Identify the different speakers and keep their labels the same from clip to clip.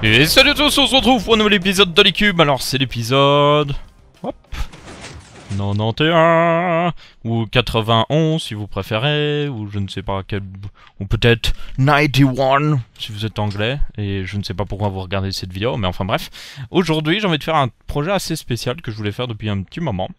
Speaker 1: Et salut à tous, on se retrouve pour un nouvel épisode de Alors c'est l'épisode... Hop 91 ou 91 si vous préférez ou je ne sais pas quel ou peut-être 91 si vous êtes anglais et je ne sais pas pourquoi vous regardez cette vidéo mais enfin bref aujourd'hui j'ai envie de faire un projet assez spécial que je voulais faire depuis un petit moment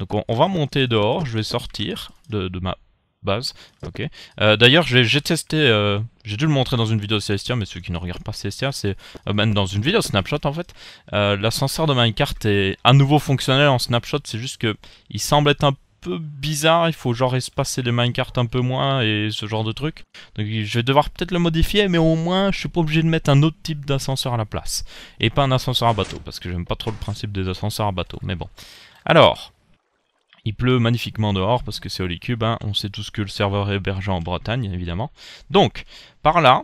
Speaker 1: donc on, va monter dehors je vais sortir de ma base. Ok. Euh, d'ailleurs, j'ai testé, euh, j'ai dû le montrer dans une vidéo Celestia, mais ceux qui ne regardent pas Celestia, c'est euh, même dans une vidéo Snapshot en fait. L'ascenseur de Minecart est à nouveau fonctionnel en Snapshot, c'est juste que il semble être un peu bizarre, il faut genre espacer les minecart un peu moins et ce genre de truc. Donc je vais devoir peut-être le modifier, mais au moins je suis pas obligé de mettre un autre type d'ascenseur à la place. Et pas un ascenseur à bateau, parce que j'aime pas trop le principe des ascenseurs à bateau, mais bon. Alors, il pleut magnifiquement dehors parce que c'est Holy Cube, on sait tous que le serveur est hébergé en Bretagne, évidemment. Donc, par là,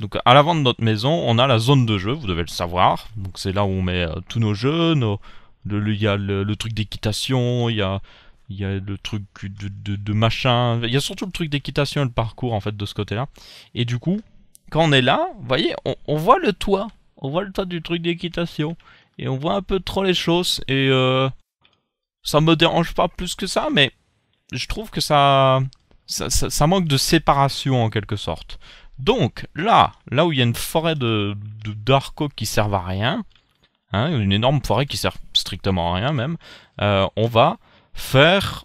Speaker 1: donc à l'avant de notre maison, on a la zone de jeu, vous devez le savoir. Donc c'est là où on met euh, tous nos jeux, le, il y a le, truc d'équitation, il y a, il y a le truc de, machin, il y a surtout le truc d'équitation et le parcours en fait de ce côté-là. Et du coup, quand on est là, vous voyez, on, voit le toit, on voit le toit du truc d'équitation et on voit un peu trop les choses et euh, ça me dérange pas plus que ça, mais je trouve que ça, ça, ça, manque de séparation en quelque sorte. Donc là, là où il y a une forêt de d'arco qui sert à rien, hein, une énorme forêt qui sert strictement à rien même, euh, on va faire,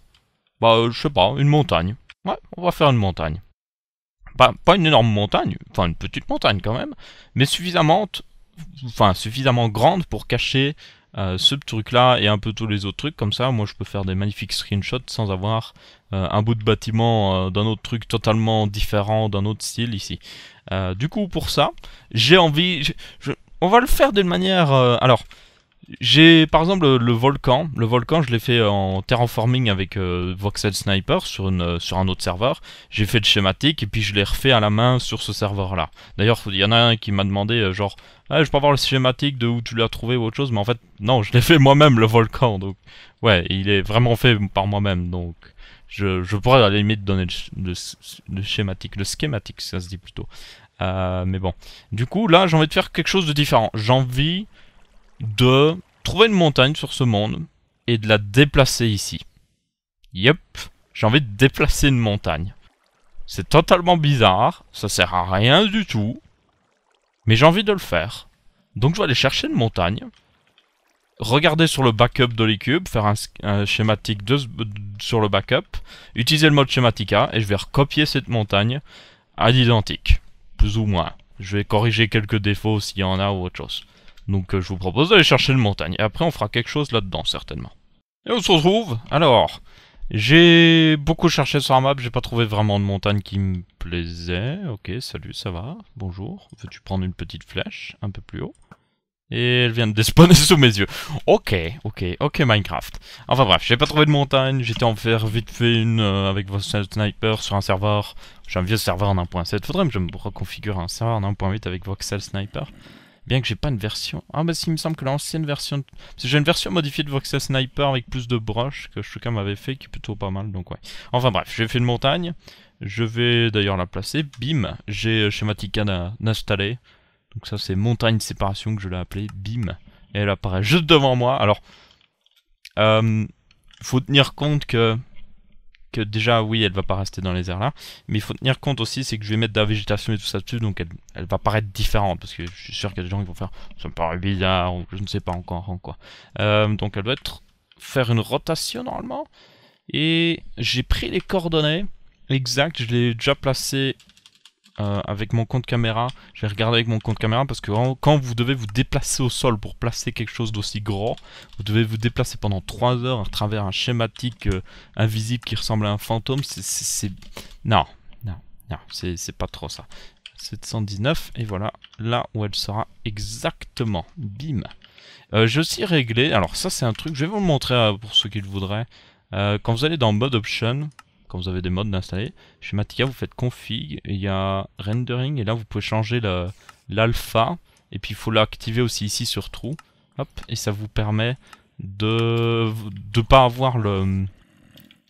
Speaker 1: bah, euh, je sais pas, une montagne. Ouais, on va faire une montagne. Pas, pas une énorme montagne, enfin une petite montagne quand même, mais suffisamment, enfin suffisamment grande pour cacher euh, ce truc-là et un peu tous les autres trucs. Comme ça, moi, je peux faire des magnifiques screenshots sans avoir euh, un bout de bâtiment euh, d'un autre truc totalement différent, d'un autre style ici. du coup, pour ça, j'ai envie... on va le faire d'une manière... alors j'ai par exemple le volcan. Le volcan, je l'ai fait en terraforming avec euh, Voxel Sniper euh, sur, un autre serveur. J'ai fait le schématique et puis je l'ai refait à la main sur ce serveur-là. D'ailleurs, il y en a un qui m'a demandé euh, genre, ah, je peux avoir le schématique de où tu l'as trouvé ou autre chose, mais en fait, non, je l'ai fait moi-même le volcan. Donc, ouais, il est vraiment fait par moi-même. Donc, je, pourrais à la limite donner le, le schématique, le schématique, ça se dit plutôt. mais bon, du coup, là, j'ai envie de faire quelque chose de différent. J'ai envie de trouver une montagne sur ce monde et de la déplacer ici. Yep, j'ai envie de déplacer une montagne. C'est totalement bizarre, ça sert à rien du tout, mais j'ai envie de le faire. Donc je vais aller chercher une montagne, regarder sur le backup d'Olicube, faire un, schématique sur le backup, utiliser le mode Schematica, et je vais recopier cette montagne à l'identique, plus ou moins. Je vais corriger quelques défauts s'il y en a ou autre chose. Donc euh, je vous propose d'aller chercher une montagne. Et après on fera quelque chose là-dedans certainement. Et on se retrouve. Alors, j'ai beaucoup cherché sur la map, j'ai pas trouvé vraiment de montagne qui me plaisait. Ok, salut, ça va, bonjour. Veux-tu prendre une petite flèche un peu plus haut et elle vient de despawner sous mes yeux. Ok, ok, ok Minecraft. Enfin bref, j'ai pas trouvé de montagne, j'étais en faire vite fait une euh, avec Voxel Sniper sur un serveur. J'ai un vieux serveur en 1.7, faudrait que je me reconfigure un serveur en 1.8 avec Voxel Sniper. Bien que j'ai pas une version... Ah bah si, il me semble que l'ancienne version... J'ai une version modifiée de Voxel Sniper avec plus de broches que Shuka m'avait fait, qui est plutôt pas mal, donc ouais. Enfin bref, j'ai fait une montagne. Je vais d'ailleurs la placer. Bim J'ai Schematica euh, installé. Donc ça c'est montagne séparation que je l'ai appelée. Bim Et elle apparaît juste devant moi. Alors... Euh, faut tenir compte que que déjà, oui, elle va pas rester dans les airs là. Mais il faut tenir compte aussi, c'est que je vais mettre de la végétation et tout ça dessus, donc elle, va paraître différente. Parce que je suis sûr qu'il y a des gens qui vont faire ça me paraît bizarre, ou je ne sais pas encore en hein, quoi. Euh, donc elle doit être faire une rotation normalement. Et j'ai pris les coordonnées exactes, je l'ai déjà placé euh, avec mon compte caméra. Je vais regarder avec mon compte caméra parce que quand vous devez vous déplacer au sol pour placer quelque chose d'aussi grand, vous devez vous déplacer pendant 3 heures à travers un schématique euh, invisible qui ressemble à un fantôme. C'est... Non, non, c'est pas trop ça. 719 et voilà là où elle sera exactement. Bim. Euh, J'ai aussi réglé, alors ça c'est un truc, je vais vous le montrer euh, pour ceux qui le voudraient. quand vous allez dans mode option, quand vous avez des modes d'installer. Chez Matica, vous faites config, il y a rendering, et là vous pouvez changer l'alpha, et puis il faut l'activer aussi ici sur trou. Hop, et ça vous permet de ne pas avoir le...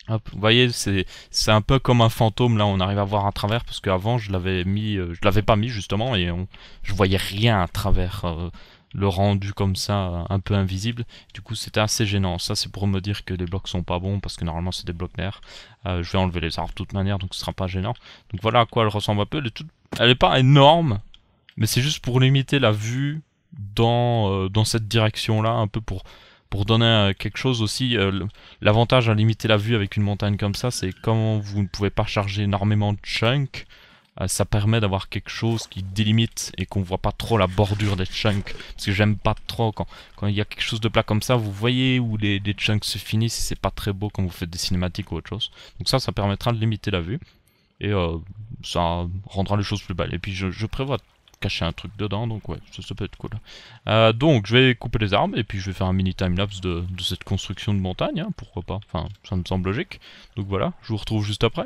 Speaker 1: Hop, vous voyez, c'est un peu comme un fantôme, là on arrive à voir à travers, parce qu'avant je l'avais mis, euh, je l'avais pas mis justement, et on, je voyais rien à travers. Euh, le rendu comme ça, euh, un peu invisible. Du coup, c'était assez gênant. Ça, c'est pour me dire que les blocs sont pas bons, parce que normalement, c'est des blocs nerfs. Euh, je vais enlever les arbres de toute manière, donc ce sera pas gênant. Donc voilà à quoi elle ressemble un peu. Elle est, pas énorme, mais c'est juste pour limiter la vue dans, euh, dans cette direction-là, un peu pour, pour donner quelque chose aussi. L'avantage à limiter la vue avec une montagne comme ça, c'est quand vous ne pouvez pas charger énormément de chunk euh, ça permet d'avoir quelque chose qui délimite et qu'on voit pas trop la bordure des chunks. Parce que j'aime pas trop quand quand il y a quelque chose de plat comme ça, vous voyez où les, chunks se finissent et c'est pas très beau quand vous faites des cinématiques ou autre chose. Donc ça, ça permettra de limiter la vue et euh, ça rendra les choses plus belles. Et puis je, prévois de cacher un truc dedans, donc ouais, ça, peut être cool. Euh, donc je vais couper les armes et puis je vais faire un mini timelapse de, de cette construction de montagne, hein, pourquoi pas, enfin ça me semble logique. Donc voilà, je vous retrouve juste après.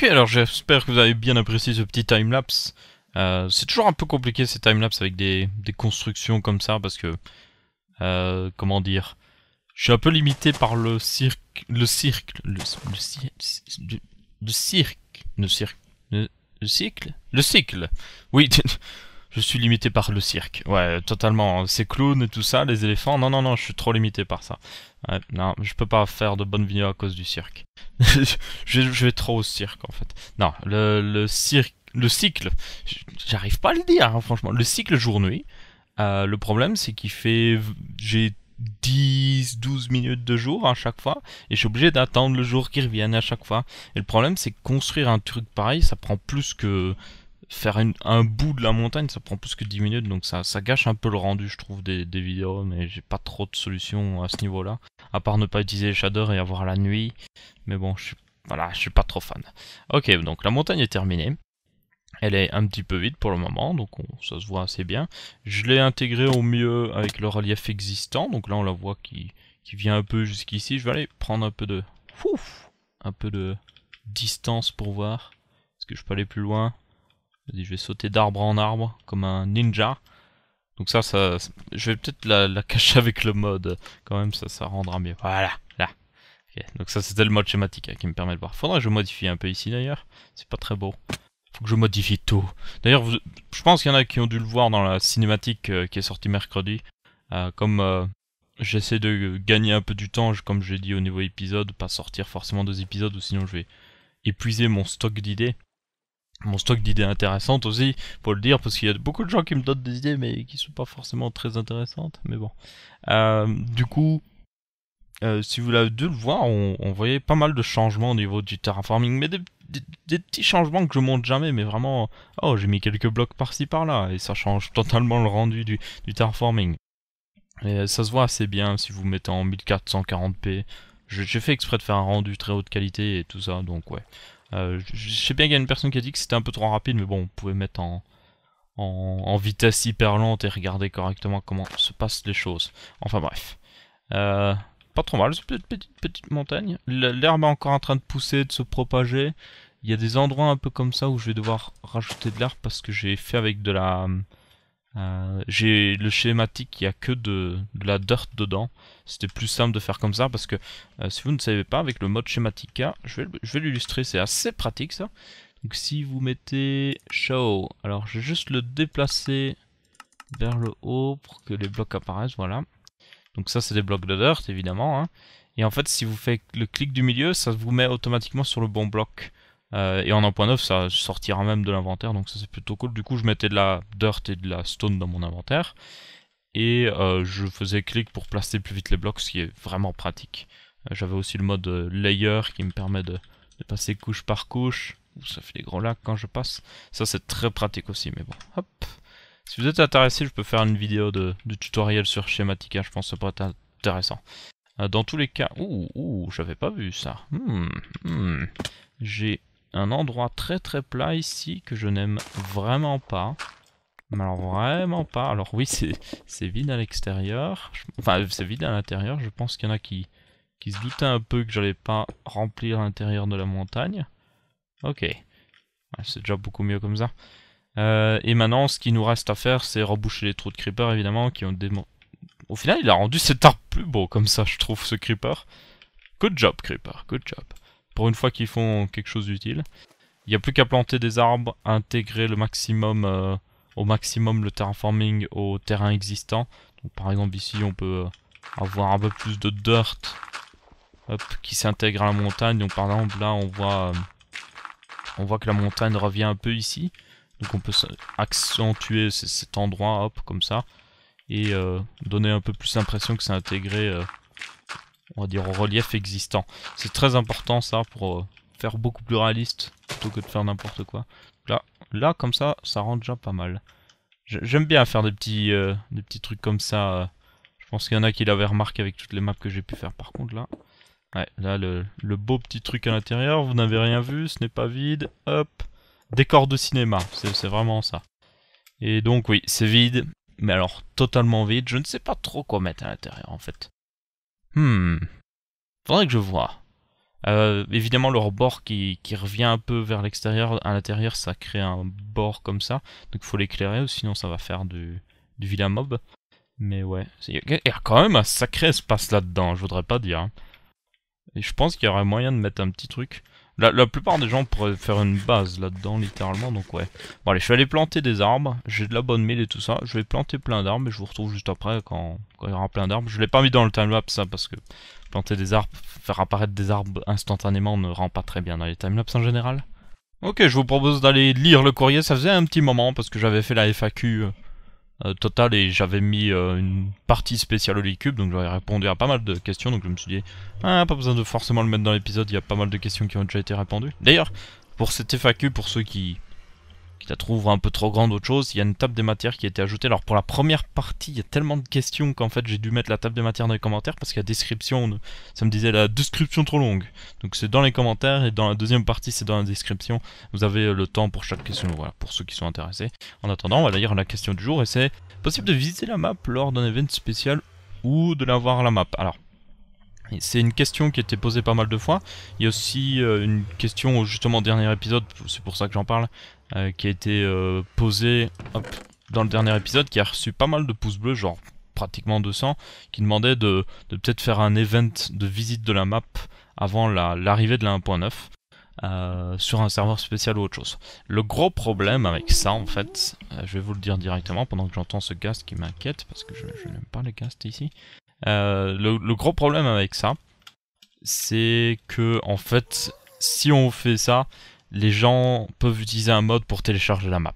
Speaker 1: Ok, alors j'espère que vous avez bien apprécié ce petit timelapse. Euh, c'est toujours un peu compliqué ces lapse avec des, constructions comme ça parce que... Euh, comment dire Je suis un peu limité par le cirque... Le cirque... Le, cirque... Le cirque... le cycle Le cycle Oui je suis limité par le cirque. Ouais, totalement. Ces clowns et tout ça, les éléphants, non, non, non, je suis trop limité par ça. Ouais, non, je peux pas faire de bonnes vidéos à cause du cirque. je, vais trop au cirque, en fait. Non, le, cirque, le cycle, j'arrive pas à le dire, hein, franchement. Le cycle jour-nuit, euh, le problème, c'est qu'il fait... J'ai 10, 12 minutes de jour à chaque fois, et je suis obligé d'attendre le jour qui revienne à chaque fois. Et le problème, c'est que construire un truc pareil, ça prend plus que faire un bout de la montagne, ça prend plus que 10 minutes, donc ça, gâche un peu le rendu, je trouve, des, vidéos, mais j'ai pas trop de solutions à ce niveau-là, à part ne pas utiliser les shaders et avoir la nuit, mais bon, je voilà, je suis pas trop fan. Ok, donc la montagne est terminée. Elle est un petit peu vide pour le moment, donc ça se voit assez bien. Je l'ai intégrée au mieux avec le relief existant, donc là on la voit qui, qui vient un peu jusqu'ici. Je vais aller prendre un peu de... Ouf, un peu de distance pour voir. Est-ce que je peux aller plus loin je vais sauter d'arbre en arbre comme un ninja. Donc ça, ça, je vais peut-être la, cacher avec le mode. Quand même, ça, ça rendra mieux. Voilà, là. Donc ça, c'était le mode schématique hein, qui me permet de voir. Faudrait que je modifie un peu ici d'ailleurs. C'est pas très beau. Faut que je modifie tout. D'ailleurs, je pense qu'il y en a qui ont dû le voir dans la cinématique euh, qui est sortie mercredi. Euh, comme euh, j'essaie de gagner un peu du temps, comme j'ai dit au niveau épisode, pas sortir forcément deux épisodes ou sinon je vais épuiser mon stock d'idées mon stock d'idées intéressantes aussi, pour le dire, parce qu'il y a beaucoup de gens qui me donnent des idées, mais qui sont pas forcément très intéressantes. Mais bon. Euh, du coup, euh, si vous l'avez dû le voir, on, voyait pas mal de changements au niveau du terraforming, mais des, petits changements que je monte jamais, mais vraiment, oh, j'ai mis quelques blocs par-ci par-là, et ça change totalement le rendu du, du terraforming. Et ça se voit assez bien si vous mettez en 1440p. J'ai fait exprès de faire un rendu très haute qualité et tout ça, donc ouais. Euh, je sais bien qu'il y a une personne qui a dit que c'était un peu trop rapide, mais bon, on pouvait mettre en, en, vitesse hyper lente et regarder correctement comment se passent les choses. Enfin bref. Euh, pas trop mal, peut-être petite, petite montagne. L'herbe est encore en train de pousser, de se propager. Il y a des endroits un peu comme ça où je vais devoir rajouter de l'herbe parce que j'ai fait avec de la, euh, j'ai le schématique, il n'y a que de, de, la dirt dedans. C'était plus simple de faire comme ça parce que euh, si vous ne savez pas, avec le mode schématica, je vais, je vais l'illustrer, c'est assez pratique ça. Donc si vous mettez show, alors je vais juste le déplacer vers le haut pour que les blocs apparaissent, voilà. Donc ça c'est des blocs de dirt évidemment. Hein. Et en fait si vous faites le clic du milieu, ça vous met automatiquement sur le bon bloc. Euh, et en 1.9, ça sortira même de l'inventaire, donc ça c'est plutôt cool. Du coup, je mettais de la dirt et de la stone dans mon inventaire. Et euh, je faisais clic pour placer plus vite les blocs, ce qui est vraiment pratique. Euh, j'avais aussi le mode layer qui me permet de, passer couche par couche. ça fait des gros lacs quand je passe. Ça c'est très pratique aussi, mais bon, hop. Si vous êtes intéressé, je peux faire une vidéo de, tutoriel sur Schematica, je pense que ça pourrait être intéressant. dans tous les cas... Ouh, ouh, j'avais pas vu ça. Hmm, hmm. J'ai un endroit très très plat ici que je n'aime vraiment pas. Mais alors vraiment pas. Alors oui, c'est vide à l'extérieur. Enfin, c'est vide à l'intérieur. Je pense qu'il y en a qui, qui se doutaient un peu que j'allais pas remplir l'intérieur de la montagne. Ok. c'est déjà beaucoup mieux comme ça. Euh, et maintenant, ce qu'il nous reste à faire, c'est reboucher les trous de creeper, évidemment, qui ont Au final, il a rendu cet arbre plus beau comme ça, je trouve, ce creeper. Good job, creeper. Good job une fois qu'ils font quelque chose d'utile. Il n'y a plus qu'à planter des arbres, intégrer le maximum, euh, au maximum le terraforming au terrain existant. par exemple ici on peut euh, avoir un peu plus de dirt qui s'intègre à la montagne. Donc par exemple là on voit, euh, on voit que la montagne revient un peu ici. Donc on peut accentuer cet endroit hop, comme ça et donner un peu plus l'impression que c'est intégré on va dire, au relief existant. C'est très important ça pour euh, faire beaucoup plus réaliste plutôt que de faire n'importe quoi. Là, là, comme ça, ça rend déjà pas mal. J'aime bien faire des petits, euh, des petits trucs comme ça. Euh. Je pense qu'il y en a qui l'avaient remarqué avec toutes les maps que j'ai pu faire. Par contre, là, là le, le beau petit truc à l'intérieur, vous n'avez rien vu, ce n'est pas vide. Hop, décor de cinéma, c'est vraiment ça. Et donc oui, c'est vide, mais alors totalement vide. Je ne sais pas trop quoi mettre à l'intérieur en fait. Hmm. Faudrait que je vois. Euh, évidemment, leur bord qui, revient un peu vers l'extérieur, à l'intérieur, ça crée un bord comme ça. Donc il faut l'éclairer, sinon ça va faire du, vilain mob. Mais ouais, il y, a quand même un sacré espace là-dedans, je voudrais pas dire. Hein. Et je pense qu'il y aurait moyen de mettre un petit truc. La, plupart des gens pourraient faire une base là-dedans, littéralement, donc ouais. Bon allez, je vais aller planter des arbres, j'ai de la bonne mille et tout ça, je vais planter plein d'arbres et je vous retrouve juste après quand, quand il y aura plein d'arbres. Je l'ai pas mis dans le timelapse ça, hein, parce que planter des arbres, faire apparaître des arbres instantanément ne rend pas très bien dans les timelapses en général. Ok, je vous propose d'aller lire le courrier, ça faisait un petit moment parce que j'avais fait la FAQ euh, euh, total et j'avais mis euh, une partie spéciale cube donc j'aurais répondu à pas mal de questions, donc je me suis dit, ah, pas besoin de forcément le mettre dans l'épisode, il y a pas mal de questions qui ont déjà été répondues. D'ailleurs, pour cette FAQ, pour ceux qui qui la trouve un peu trop grande autre chose. Il y a une table des matières qui a été ajoutée. Alors pour la première partie, il y a tellement de questions qu'en fait j'ai dû mettre la table des matières dans les commentaires parce que la description, ça me disait la description trop longue. Donc c'est dans les commentaires et dans la deuxième partie c'est dans la description. Vous avez euh, le temps pour chaque question, voilà, pour ceux qui sont intéressés. En attendant, on va lire la question du jour et c'est possible de visiter la map lors d'un event spécial ou de la voir la map. Alors c'est une question qui a été posée pas mal de fois. Il y a aussi euh, une question justement au dernier épisode, c'est pour ça que j'en parle, euh, qui a été euh, posé dans le dernier épisode, qui a reçu pas mal de pouces bleus, genre pratiquement 200, qui demandait de, de peut-être faire un event de visite de la map avant l'arrivée de la 1.9. Euh, sur un serveur spécial ou autre chose. Le gros problème avec ça, en fait, je vais vous le dire directement pendant que j'entends ce cast qui m'inquiète, parce que je, n'aime pas les casts ici. le, le, gros problème avec ça, c'est que, en fait, si on fait ça, les gens peuvent utiliser un mode pour télécharger la map.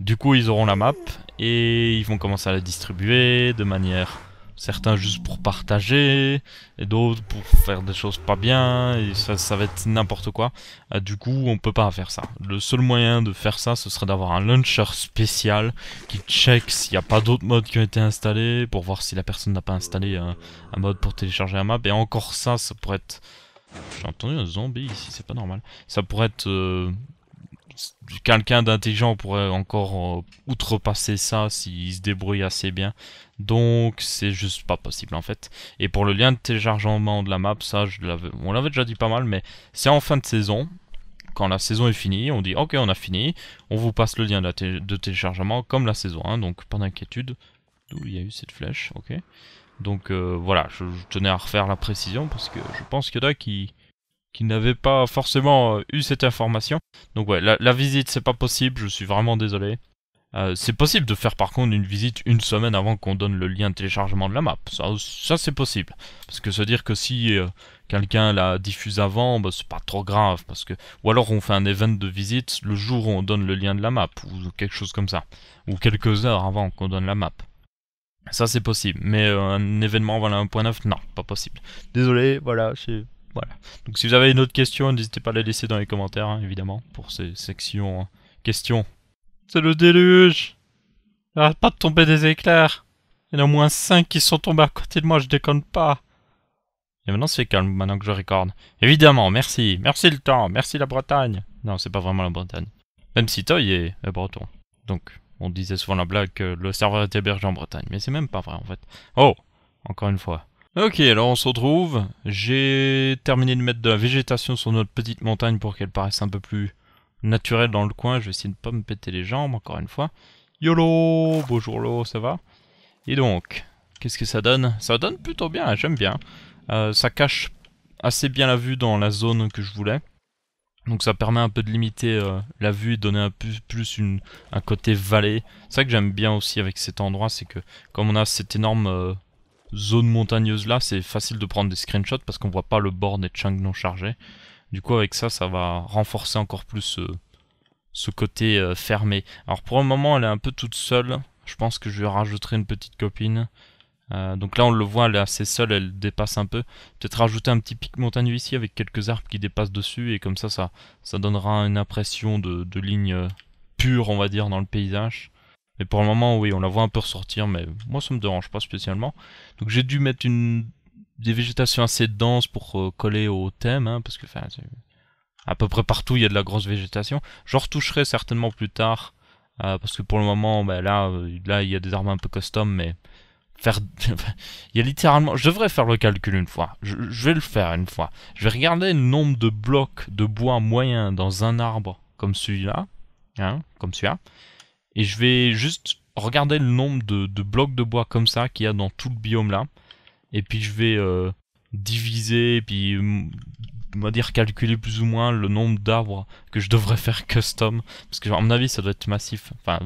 Speaker 1: Du coup, ils auront la map et ils vont commencer à la distribuer de manière... Certains juste pour partager, et d'autres pour faire des choses pas bien, et ça, va être n'importe quoi. Ah, du coup, on peut pas faire ça. Le seul moyen de faire ça, ce serait d'avoir un launcher spécial qui check s'il n'y a pas d'autres modes qui ont été installés, pour voir si la personne n'a pas installé un, un, mode pour télécharger la map, et encore ça, ça pourrait être j'ai entendu un zombie ici, c'est pas normal. Ça pourrait être... Euh, quelqu'un d'intelligent pourrait encore euh, outrepasser ça s'il se débrouille assez bien. Donc c'est juste pas possible en fait. Et pour le lien de téléchargement de la map, ça on l'avait déjà dit pas mal, mais c'est en fin de saison. Quand la saison est finie, on dit ok on a fini, on vous passe le lien de, téléchargement comme la saison 1, donc pas d'inquiétude. D'où il y a eu cette flèche, ok. Donc euh, voilà, je, tenais à refaire la précision parce que je pense qu'il y en a qui, qui n'avaient pas forcément euh, eu cette information. Donc ouais, la, visite c'est pas possible, je suis vraiment désolé. Euh, c'est possible de faire par contre une visite une semaine avant qu'on donne le lien de téléchargement de la map. Ça, ça c'est possible. Parce que veut dire que si quelqu'un la diffuse avant, bah, c'est pas trop grave. Parce que... Ou alors on fait un event de visite le jour où on donne le lien de la map, ou quelque chose comme ça. Ou quelques heures avant qu'on donne la map. Ça, c'est possible. Mais euh, un événement voilà un point neuf, non, pas possible. Désolé, voilà, c'est... Voilà. Donc si vous avez une autre question, n'hésitez pas à la laisser dans les commentaires, hein, évidemment, pour ces sections hein. questions. C'est le déluge Arrête pas de tomber des éclairs Il y en a au moins 5 qui sont tombés à côté de moi, je déconne pas Et maintenant c'est calme, maintenant que je recorde. Évidemment, merci Merci le temps Merci la Bretagne Non, c'est pas vraiment la Bretagne. Même si toi est breton. Donc, on disait souvent la blague que le serveur était hébergé en Bretagne, mais c'est même pas vrai en fait. Oh Encore une fois. Ok, alors on se retrouve. J'ai terminé de mettre de la végétation sur notre petite montagne pour qu'elle paraisse un peu plus naturelle dans le coin. Je vais essayer de ne pas me péter les jambes, encore une fois. YOLO Bonjour l'eau, ça va Et donc, qu'est-ce que ça donne Ça donne plutôt bien, j'aime bien. Euh, ça cache assez bien la vue dans la zone que je voulais. Donc ça permet un peu de limiter euh, la vue et donner un peu plus un côté vallée. C'est ça que j'aime bien aussi avec cet endroit, c'est que comme on a cette énorme euh, zone montagneuse là, c'est facile de prendre des screenshots parce qu'on voit pas le bord des chunks non chargés. Du coup avec ça, ça va renforcer encore plus euh, ce côté fermé. Alors pour le moment elle est un peu toute seule, je pense que je vais rajouter une petite copine. Euh, donc là, on le voit, elle est assez seule, elle dépasse un peu. Peut-être rajouter un petit pic montagneux ici avec quelques arbres qui dépassent dessus, et comme ça, ça, ça donnera une impression de, ligne euh, pure, on va dire, dans le paysage. Mais pour le moment, oui, on la voit un peu ressortir, mais moi, ça me dérange pas spécialement. Donc j'ai dû mettre une... des végétations assez denses pour euh, coller au thème, hein, parce que, à peu près partout, il y a de la grosse végétation. Je retoucherai certainement plus tard, parce que pour le moment, ben là, là, il y a des arbres un peu custom, mais Faire... Il y a littéralement... Je devrais faire le calcul une fois. Je, vais le faire une fois. Je vais regarder le nombre de blocs de bois moyen dans un arbre comme celui-là. Hein, comme celui-là. Et je vais juste regarder le nombre de, blocs de bois comme ça qu'il y a dans tout le biome là. Et puis je vais euh, diviser, puis mm, on va dire calculer plus ou moins le nombre d'arbres que je devrais faire custom. Parce que à mon avis ça doit être massif. Enfin,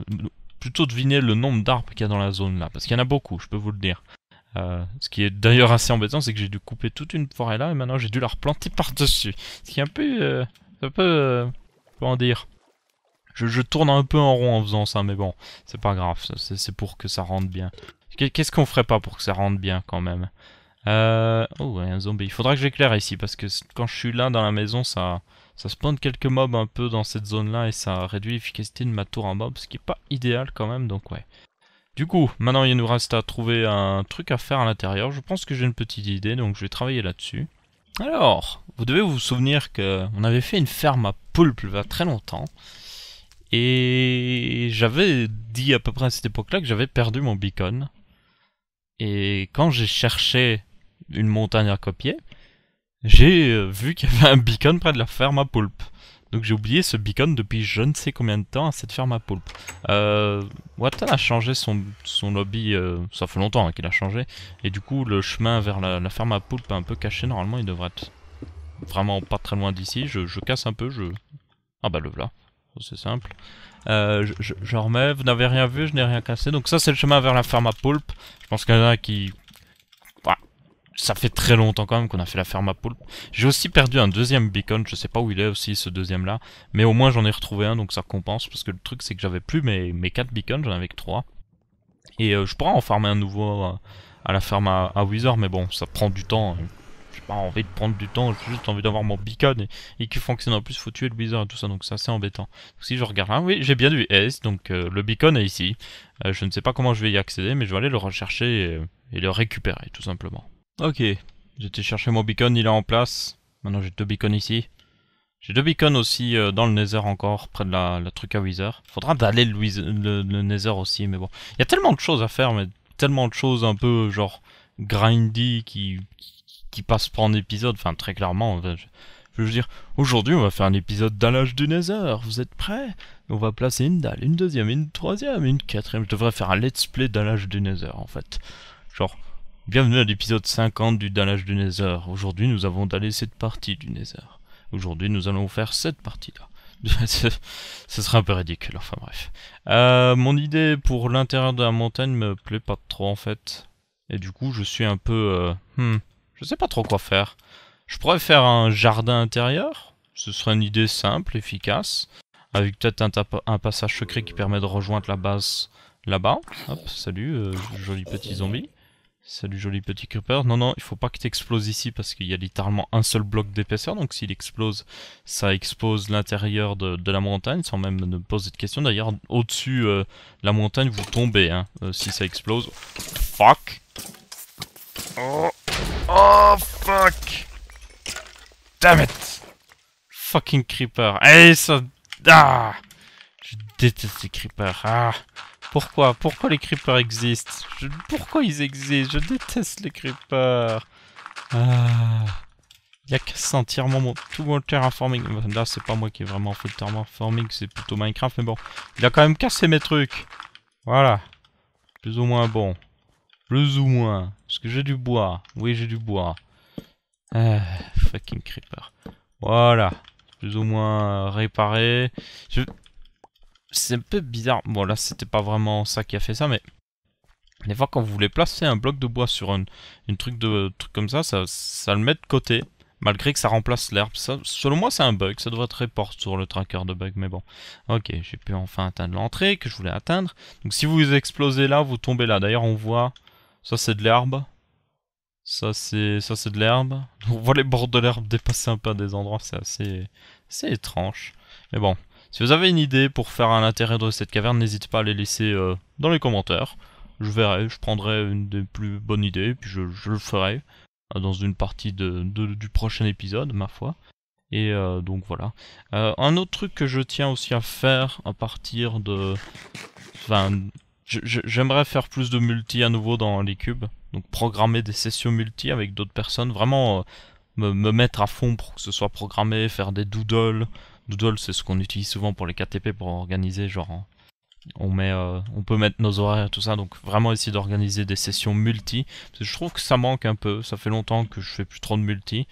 Speaker 1: plutôt deviner le nombre d'arbres qu'il y a dans la zone là, parce qu'il y en a beaucoup, je peux vous le dire. Euh, ce qui est d'ailleurs assez embêtant, c'est que j'ai dû couper toute une forêt là et maintenant j'ai dû la replanter par-dessus. Ce qui est un peu. Euh, un peu. Euh, comment dire je, tourne un peu en rond en faisant ça, mais bon, c'est pas grave, c'est pour que ça rentre bien. Qu'est-ce qu'on ferait pas pour que ça rentre bien quand même euh... Oh, a un zombie. Il faudra que j'éclaire ici parce que quand je suis là dans la maison, ça, ça spawn quelques mobs un peu dans cette zone là et ça réduit l'efficacité de ma tour en mob, ce qui est pas idéal quand même, donc ouais. Du coup, maintenant il nous reste à trouver un truc à faire à l'intérieur. Je pense que j'ai une petite idée, donc je vais travailler là-dessus. Alors, vous devez vous souvenir qu'on avait fait une ferme à poulpe il y a très longtemps. Et j'avais dit à peu près à cette époque-là que j'avais perdu mon beacon. Et quand j'ai cherché une montagne à copier, j'ai euh, vu qu'il y avait un beacon près de la ferme à poulpe. Donc j'ai oublié ce beacon depuis je ne sais combien de temps à cette ferme à poulpe. Euh, a changé son, son lobby, euh, ça fait longtemps hein, qu'il a changé, et du coup le chemin vers la, ferme à poulpe est un peu caché, normalement il devrait être vraiment pas très loin d'ici, je, casse un peu, je... Ah bah le voilà, c'est simple. Euh, je, remets, vous n'avez rien vu, je n'ai rien cassé, donc ça c'est le chemin vers la ferme à poulpe, je pense qu'il y en a qui, ça fait très longtemps quand même qu'on a fait la ferme à poulpe. J'ai aussi perdu un deuxième beacon, je sais pas où il est aussi ce deuxième là, mais au moins j'en ai retrouvé un donc ça compense parce que le truc c'est que j'avais plus mes, mes 4 beacons, j'en avais que 3. Et euh, je pourrais en farmer un nouveau euh, à la ferme à, Wizard, mais bon, ça prend du temps. Hein. J'ai pas envie de prendre du temps, j'ai juste envie d'avoir mon beacon et, qui fonctionne. En plus, faut tuer le Wizard et tout ça, donc c'est assez embêtant. si je regarde là, ah oui, j'ai bien du S, donc euh, le beacon est ici. je ne sais pas comment je vais y accéder, mais je vais aller le rechercher et le récupérer, tout simplement. Ok, j'étais chercher mon beacon, il est en place. Maintenant j'ai deux beacons ici. J'ai deux beacons aussi euh, dans le Nether encore, près de la, truc à Wither. Faudra d'aller le, le, Nether aussi, mais bon. Il y a tellement de choses à faire, mais tellement de choses un peu genre grindy qui, qui, passe passent pas en épisode. Enfin, très clairement, je, veux dire, aujourd'hui on va faire un épisode d'allage du Nether, vous êtes prêts On va placer une dalle, une deuxième, une troisième, une quatrième. Je devrais faire un let's play l'âge du Nether en fait. Genre, Bienvenue à l'épisode 50 du dallage du Nether. Aujourd'hui, nous avons d'aller cette partie du Nether. Aujourd'hui, nous allons faire cette partie-là. Ce sera un peu ridicule, enfin bref. Euh, mon idée pour l'intérieur de la montagne me plaît pas trop en fait. Et du coup, je suis un peu... Euh, hmm, je sais pas trop quoi faire. Je pourrais faire un jardin intérieur. Ce serait une idée simple, efficace. Avec peut-être un, passage secret qui permet de rejoindre la base là-bas. Hop, salut, euh, joli petit zombie. Salut joli petit creeper. Non, non, il faut pas que exploses ici parce qu'il y a littéralement un seul bloc d'épaisseur. Donc s'il explose, ça expose l'intérieur de, la montagne sans même ne poser de question. D'ailleurs, au-dessus euh, la montagne, vous tombez hein, euh, si ça explose. Fuck oh, oh fuck Damn it Fucking creeper. Hey eh, ça... Ah Je déteste les creepers. Ah pourquoi Pourquoi les creepers existent Pourquoi ils existent Je déteste les creepers. Il ah. a cassé entièrement mon, tout mon terraforming. Là, c'est pas moi qui ai vraiment fait le terraforming, c'est plutôt Minecraft, mais bon. Il a quand même cassé mes trucs. Voilà. Plus ou moins bon. Plus ou moins. Parce que j'ai du bois. Oui, j'ai du bois. Ah, fucking creeper. Voilà. Plus ou moins réparé. Je c'est un peu bizarre. Bon, là, c'était pas vraiment ça qui a fait ça, mais des fois, quand vous voulez placer un bloc de bois sur un, une truc de truc comme ça, ça, ça, le met de côté, malgré que ça remplace l'herbe. Selon moi, c'est un bug. Ça devrait être report sur le tracker de bug, mais bon. Ok, j'ai pu enfin atteindre l'entrée que je voulais atteindre. Donc, si vous explosez là, vous tombez là. D'ailleurs, on voit, ça c'est de l'herbe. Ça c'est ça c'est de l'herbe. On voit les bords de l'herbe dépasser un peu des endroits, c'est assez, assez étrange. Mais bon, si vous avez une idée pour faire un l'intérieur de cette caverne, n'hésitez pas à les laisser euh, dans les commentaires. Je verrai, je prendrai une des plus bonnes idées, puis je, le ferai euh, dans une partie du prochain épisode, ma foi. Et euh, donc voilà. un autre truc que je tiens aussi à faire à partir de... Enfin, j'aimerais faire plus de multi à nouveau dans les cubes. Donc programmer des sessions multi avec d'autres personnes. Vraiment me, me, mettre à fond pour que ce soit programmé, faire des doodles. Doodle, c'est ce qu'on utilise souvent pour les KTP pour organiser, genre hein. on, met, euh, on peut mettre nos horaires et tout ça, donc vraiment essayer d'organiser des sessions multi. je trouve que ça manque un peu, ça fait longtemps que je fais plus trop de multi,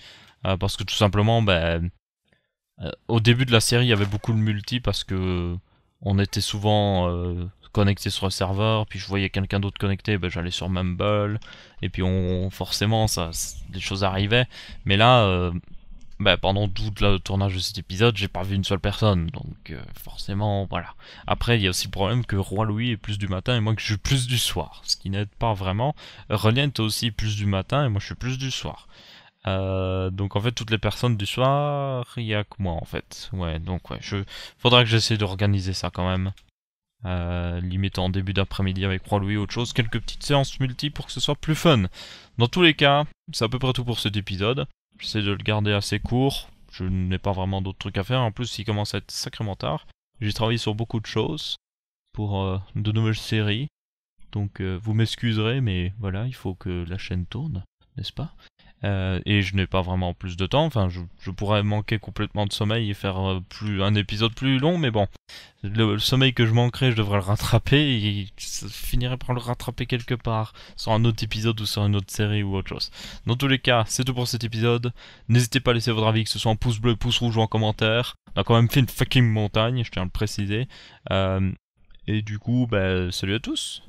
Speaker 1: euh, parce que tout simplement, ben, euh, au début de la série, il y avait beaucoup de multi parce que on était souvent connecté sur le serveur, puis je voyais quelqu'un d'autre connecté, ben, j'allais sur Mumble, et puis on, forcément, ça, des choses arrivaient. Mais là bah, pendant tout le tournage de cet épisode, j'ai pas vu une seule personne, donc euh, forcément, voilà. Après, il y a aussi le problème que Roi Louis est plus du matin et moi que je suis plus du soir, ce qui n'aide pas vraiment. Reliant aussi plus du matin et moi je suis plus du soir. Euh, donc en fait toutes les personnes du soir, il y a que moi en fait. Ouais, donc ouais, je faudra que j'essaie d'organiser ça quand même. Euh, Limitant en début d'après-midi avec Roi Louis autre chose, quelques petites séances multi pour que ce soit plus fun. Dans tous les cas, c'est à peu près tout pour cet épisode. J'essaie de le garder assez court. Je n'ai pas vraiment d'autres trucs à faire. En plus, il commence à être sacrément tard. J'ai travaillé sur beaucoup de choses pour euh, de nouvelles séries. Donc euh, vous m'excuserez, mais voilà, il faut que la chaîne tourne, n'est-ce pas euh, et je n'ai pas vraiment plus de temps. Enfin, je, pourrais manquer complètement de sommeil et faire euh, plus un épisode plus long, mais bon, le, sommeil que je manquerai je devrais le rattraper. Et ça finirait par le rattraper quelque part sur un autre épisode ou sur une autre série ou autre chose. Dans tous les cas, c'est tout pour cet épisode. N'hésitez pas à laisser votre avis, que ce soit en pouce bleu, pouce rouge ou en commentaire. On a quand même fait une fucking montagne, je tiens à le préciser. Euh, et du coup, ben, salut à tous.